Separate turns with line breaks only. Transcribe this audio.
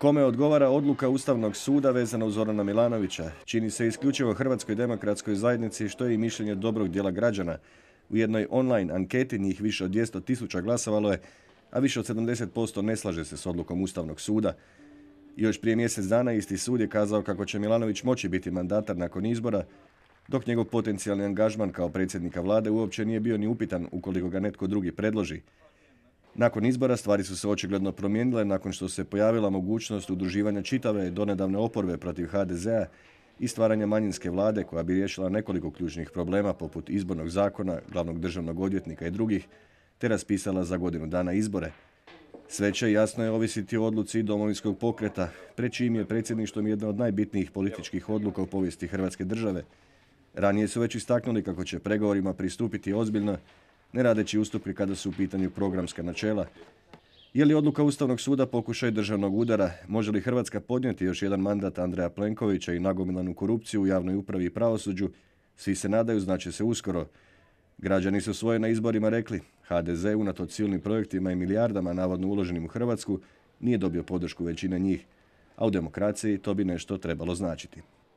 Kome odgovara odluka Ustavnog suda vezana uz Zorana Milanovića? Čini se isključivo Hrvatskoj demokratskoj zajednici što je i mišljenje dobrog dijela građana. U jednoj online anketi njih više od 200 tisuća glasovalo je, a više od 70% ne slaže se s odlukom Ustavnog suda. Još prije mjesec dana isti sud je kazao kako će Milanović moći biti mandatar nakon izbora, dok njegov potencijalni angažman kao predsjednika vlade uopće nije bio ni upitan ukoliko ga netko drugi predloži. Nakon izbora stvari su se očigledno promijenile nakon što se pojavila mogućnost udruživanja čitave donedavne oporbe protiv HDZ-a i stvaranja manjinske vlade koja bi riješila nekoliko ključnih problema poput izbornog zakona, glavnog državnog odvjetnika i drugih, te raspisala za godinu dana izbore. Sve će jasno je ovisiti o odluci domovinskog pokreta, pre čijim je predsjedništvom jedna od najbitnijih političkih odluka u povijesti Hrvatske države. Ranije su već istaknuli kako će pregovorima pristupiti ozbiljno ne radeći ustupke kada su u pitanju programska načela? Je li odluka Ustavnog suda pokušaj državnog udara? Može li Hrvatska podnijeti još jedan mandat Andreja Plenkovića i nagomilanu korupciju u javnoj upravi i pravosuđu? Svi se nadaju, znači se uskoro. Građani su svoje na izborima rekli. HDZ, unatoč silnim projektima i milijardama navodno uloženim u Hrvatsku, nije dobio podršku većine njih. A u demokraciji to bi nešto trebalo značiti.